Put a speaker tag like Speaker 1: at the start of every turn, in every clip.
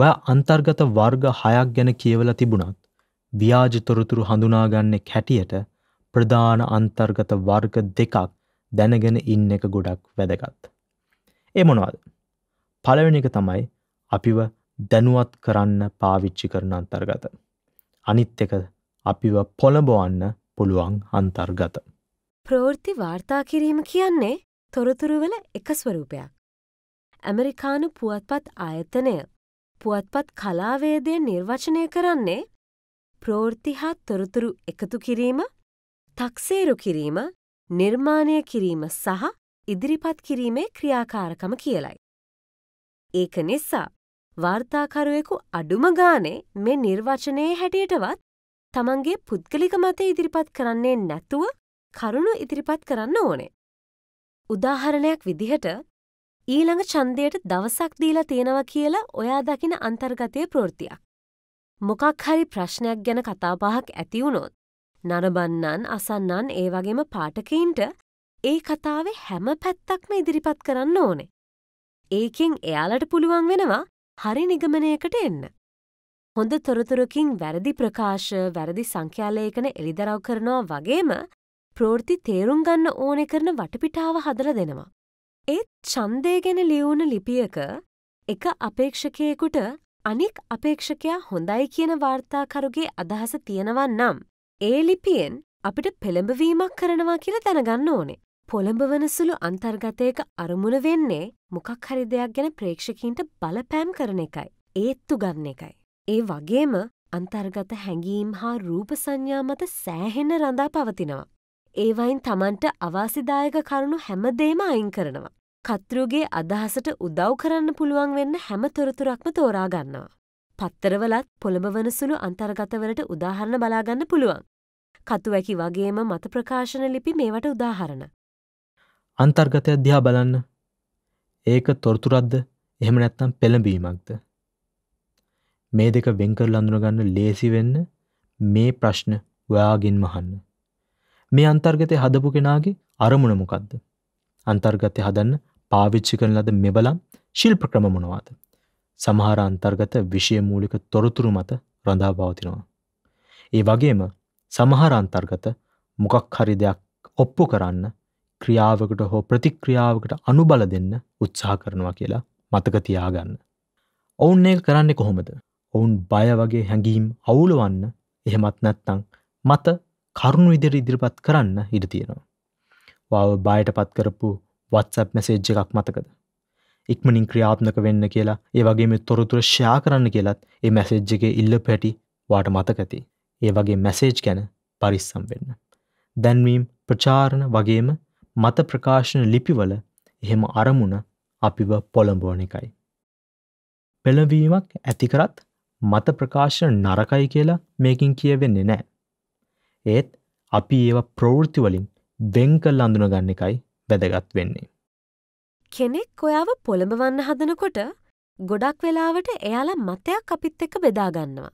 Speaker 1: ඔයා අන්තර්ගත වර්ග හයක් ගැන කියවලා තිබුණත් ව්‍යාජ තොරතුරු හඳුනාගන්නේ කැටියට ප්‍රධාන අන්තර්ගත වර්ග දෙකක් දැනගෙන ඉන්න එක ගොඩක් වැදගත්. ඒ මොනවද? පළවෙනි එක තමයි අපිව දැනුවත් කරන්න පාවිච්චි කරන අන්තර්ගත. අනිත් එක අපිව පොළඹවන්න පුළුවන් අන්තර්ගත.
Speaker 2: ප්‍රවෘත්ති වාර්තා කිරීම කියන්නේ තොරතුරුවල එක ස්වරූපයක්. ඇමරිකානු පුවත්පත් ආයතනය පුවත්පත් කලාවේදය නිර්වචනය කරන්නේ ප්‍රෝර්ති හා තොරතුරු එකතු කිරීම, තක්සේරු කිරීම, නිර්මාණය කිරීම සහ ඉදිරිපත් කිරීමේ ක්‍රියාකාරකම කියලයි. ඒක නිසා වාර්තාකරුවෙකු අඩුම ගානේ මේ නිර්වචනයේ හැටියටවත් තමන්ගේ පුද්ගලික මත ඉදිරිපත් කරන්නේ නැතුව කරුණු ඉදිරිපත් කරන්න ඕනේ. උදාහරණයක් විදිහට ඊළඟ ඡන්දයට දවසක් දීලා තියෙනවා කියලා ඔයා දකින අන්තර්ගතයේ ප්‍රවෘත්තියක්. මොකක් හරි ප්‍රශ්නයක් ගැන කතා බහක් ඇති වුණොත් නරඹන්නන් අසන්නන් ඒ වගේම පාඨකීන්ට ඒ කතාවේ හැම පැත්තක්ම ඉදිරිපත් කරන්න ඕනේ. ඒකෙන් එයාලට පුළුවන් වෙනවා හරි නිගමනයකට එන්න. හොඳ තොරතුරකින් වැරදි ප්‍රකාශ, වැරදි සංඛ්‍යාලේඛන එළිදරව් කරනවා වගේම ප්‍රවෘත්ති තේරුම් ගන්න ඕනේ කරන වටපිටාව හදලා දෙනවා. ඒත් ඡන්දය ගැන ලියවුණු ලිපියක එක අපේක්ෂකයෙකුට අනික් අපේක්ෂකයා හොඳයි කියන වාර්තාකරුගේ අදහස තියෙනවා නම් ඒ ලිපියෙන් අපිට පෙළඹවීමක් කරනවා කියලා දැනගන්න ඕනේ. පොළඹවන සුළු අන්තර්ගතයක අරමුණ වෙන්නේ මොකක් හරි දෙයක් ගැන ප්‍රේක්ෂකීන්ට බලපෑම් කරන එකයි. ඒත්තු ගන්න එකයි. ඒ වගේම අන්තර්ගත හැඟීම් හා රූප සංඥා මත සෑහෙන රඳා පවතිනවා. ඒවයින් Tamanට අවාසිදායක කරුණු හැමදේම අයින් කරනවා. කතෘගේ අදහසට උදව් කරන්න පුළුවන් වෙන්න හැම තොරතුරක්ම තෝරා ගන්නවා. පත්තරවලත් පොළඹ වනසුළු අන්තර්ගතවලට උදාහරණ බලාගන්න පුළුවන්. කතුවැකි වගේම මත ප්‍රකාශන ලිපි මේවට උදාහරණ.
Speaker 1: අන්තර්ගතය අධ්‍යා බලන්න. ඒක තොරතුරද්ද එහෙම නැත්නම් පෙළඹීමක්ද. මේ දෙක වෙන්කර ලඳුනගන්න ලේසි වෙන්න මේ ප්‍රශ්න ඔයාගින් මහන්න. මේ අන්තර්ගතය හදපු කෙනාගේ අරමුණ මොකක්ද. අන්තර්ගතය හදන්න පාවිච්චි කරන ලද මෙබලම් ශිල්ප ක්‍රම මොනවාද. සමහර අන්තර්ගත විෂයමූලික තොරතුරු මත රඳා පවතිනවා. ඒ වගේම සමහර අන්තර්ගත මොකක් හරි දෙයක් ඔප්පු කරන්න ක්‍රියාවකට හෝ ප්‍රතික්‍රියාවකට අනුබල දෙන්න උත්සාහ කරනවා කියලා මතක තියාගන්න. ඔවුන් ඒ කරන්නේ කොහොමද. ඔවුන් බය වගේ හැඟීම් අවුලවන්න එහෙමත් නැත්තං මත කරුණු ඉදිරි ඉදිරිපත් කරන්න ඉඩ තියෙනවා. වාව බයට පත් කරපු WhatsApp මැසේජ් එකක් මතකද ඉක්මනින් ක්‍රියාත්මක වෙන්න කියලා ඒ වගේම තොරතුර ෂයා කරන්න කියලත් ඒ මැසේජ් එක ඉල්ල පැටි වාට මතකති ඒ වගේ මැසේජ් ගැන පරිස්සම් වෙන්න දැන්වීම් ප්‍රචාරණ වගේම මත ප්‍රකාශන ලිපිවල එහෙම අරමුණ අපිව පොළඹුවන එකයි පෙළවීමක් ඇතිකරත් මත ප්‍රකාශන නරකයි කියලා මේකින් කියවෙන්නේ නෑ ඒත් අපි ඒව ප්‍රවෘතිවලින් වෙංකල් අඳුන ගන්න එකයි වැදගත් වෙන්නේ.
Speaker 2: කෙනෙක් ඔයාව පොළඹවන්න හදනකොට ගොඩක් වෙලාවට එයාලා මතයක් අපිත් එක්ක බෙදා ගන්නවා.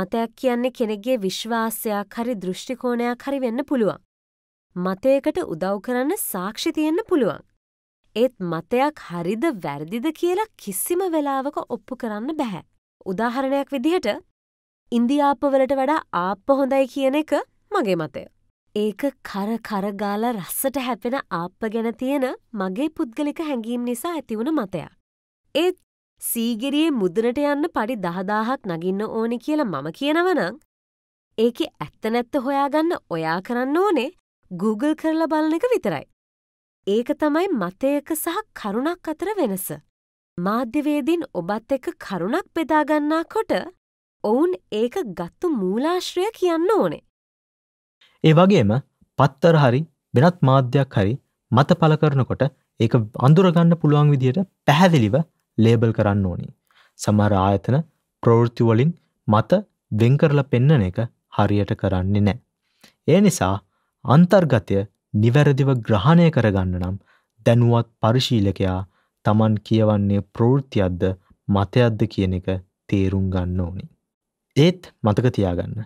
Speaker 2: මතයක් කියන්නේ කෙනෙක්ගේ විශ්වාසයක් හරි දෘෂ්ටි කෝණයක් හරි වෙන්න පුළුවන්. මතයකට උදව් කරන්න සාක්ෂි තියෙන්න පුළුවන්. ඒත් මතයක් හරිද වැරදිද කියලා කිසිම වෙලාවක ඔප්පු කරන්න බෑ. උදාහරණයක් විදිහට ඉන්දියාපවලට වඩා ආප්ප හොඳයි කියන එක මගේ මතය. ඒක කර කරගාලා රස්සට හැපෙන ආප්ප ගැන තියෙන මගේ පුද්ගලික හැඟීම් නිසා ඇතිවුණ මතයක්. ඒත් සීගිරියේ මුදුනට යන්න පඩි දහදාහක් නගින්න ඕනි කියලා මම කියනවනං ඒකෙ ඇත්ත නැත්ත හොයාගන්න ඔයා කරන්න ඕනේ Google කරලා බලන එක විතරයි. ඒක තමයි මතයක සහ කරුණක් අතර වෙනස. මාධ්‍යවේදීන් ඔබත් එක්ක කරුණක් බෙදාගන්නා කොට ඔවුන් ඒක ගත්තු මූලාශ්‍රය කියන්න ඕනේ.
Speaker 1: ඒ වගේම පත්තර හරි වෙනත් මාධ්‍යයක් හරි මත පල කරනකොට ඒ අඳුරගන්න පුළුවන් විදියට පැහැදිලිව ලේබල් කරන්න ඕනි. සමර ආයතන ප්‍රවෘතිවලින් මත වෙන්කරල පෙන්නන එක හරියට කරන්නේ නෑ. ඒ නිසා අන්තර්ගතය නිවැරදිව ග්‍රහණය කරගන්න නම් දැනුවත් පරිශීලකයා තමන් කියවන්නේ ප්‍රෘතියද්ද මතයද්ද කියන එක තේරුම් ගන්න ඕනි. ඒත් මතක තියාගන්න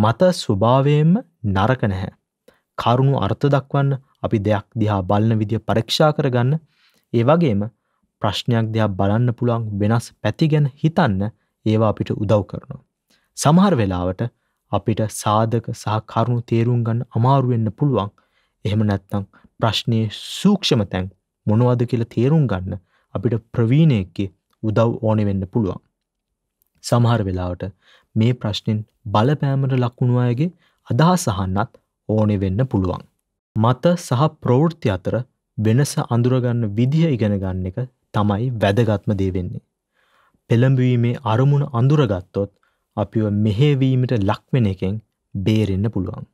Speaker 1: මත ස්වභාවයෙන්ම නරක නැහැ. කරුණු අර්ථ දක්වන්න අපි දෙයක් දිහා බලන විදිහ පරීක්ෂා කරගන්න ඒ වගේම ප්‍රශ්නයක් දෙයක් බලන්න පුළන් වෙනස් පැතිගැන හිතන්න ඒවා අපිට උදව් කරනවා. සමහර වෙලාවට අපිට සාධක සහ කරුණු තේරුම් ගන්න අමාරුවෙන්න පුළුවන් එහෙම නැත්තං ප්‍රශ්නය සූක්ෂම තැන් මොනවද කියලා තේරුම් ගන්න අපිට ප්‍රවීණයක්ගේ උදව් ඕනෙ වෙන්න පුළුවන්. සමහර වෙලාවට මේ ප්‍රශ්නෙන් බලපෑමට ලක්වුණු අයගේ අදහසහන්නත් ඕනෙ වෙන්න පුළුවන්. මත සහ ප්‍රවෘත්ති අතර වෙනස අඳුරගන්න විදිහ ඉගෙන ගන්න එක තමයි වැදගත්ම දේ වෙන්නේ. පෙළඹවීමේ අරමුණ අඳුරගත්තොත් අපිව මෙහෙවීමට ලක්වෙන එකෙන් බේරෙන්න පුළුවන්.